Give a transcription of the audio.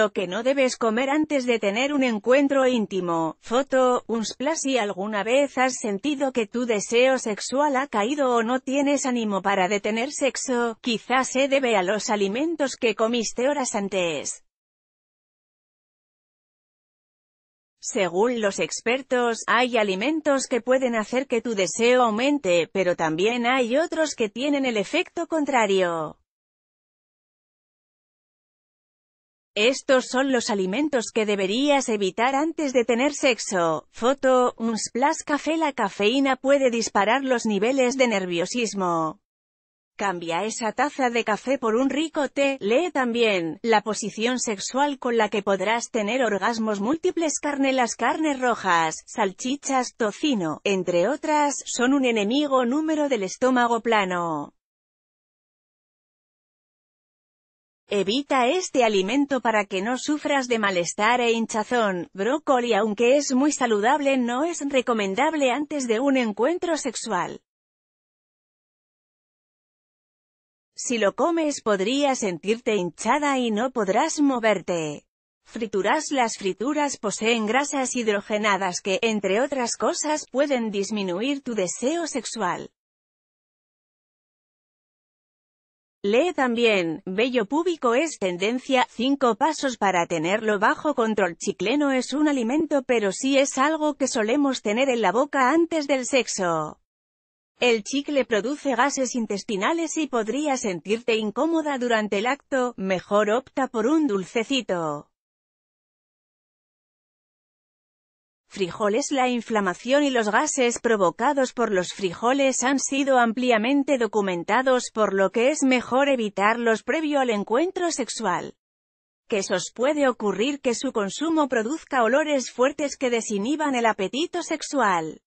lo que no debes comer antes de tener un encuentro íntimo. Foto, un splash si alguna vez has sentido que tu deseo sexual ha caído o no tienes ánimo para detener sexo, quizás se debe a los alimentos que comiste horas antes. Según los expertos, hay alimentos que pueden hacer que tu deseo aumente, pero también hay otros que tienen el efecto contrario. Estos son los alimentos que deberías evitar antes de tener sexo. Foto, un splash café La cafeína puede disparar los niveles de nerviosismo. Cambia esa taza de café por un rico té. Lee también, la posición sexual con la que podrás tener orgasmos múltiples carne Las carnes rojas, salchichas, tocino, entre otras, son un enemigo número del estómago plano. Evita este alimento para que no sufras de malestar e hinchazón. Brócoli aunque es muy saludable no es recomendable antes de un encuentro sexual. Si lo comes podrías sentirte hinchada y no podrás moverte. Frituras Las frituras poseen grasas hidrogenadas que, entre otras cosas, pueden disminuir tu deseo sexual. Lee también, Bello púbico es tendencia, 5 pasos para tenerlo bajo control chicle no es un alimento pero sí es algo que solemos tener en la boca antes del sexo. El chicle produce gases intestinales y podría sentirte incómoda durante el acto, mejor opta por un dulcecito. Frijoles La inflamación y los gases provocados por los frijoles han sido ampliamente documentados por lo que es mejor evitarlos previo al encuentro sexual. Que puede ocurrir que su consumo produzca olores fuertes que desinhiban el apetito sexual.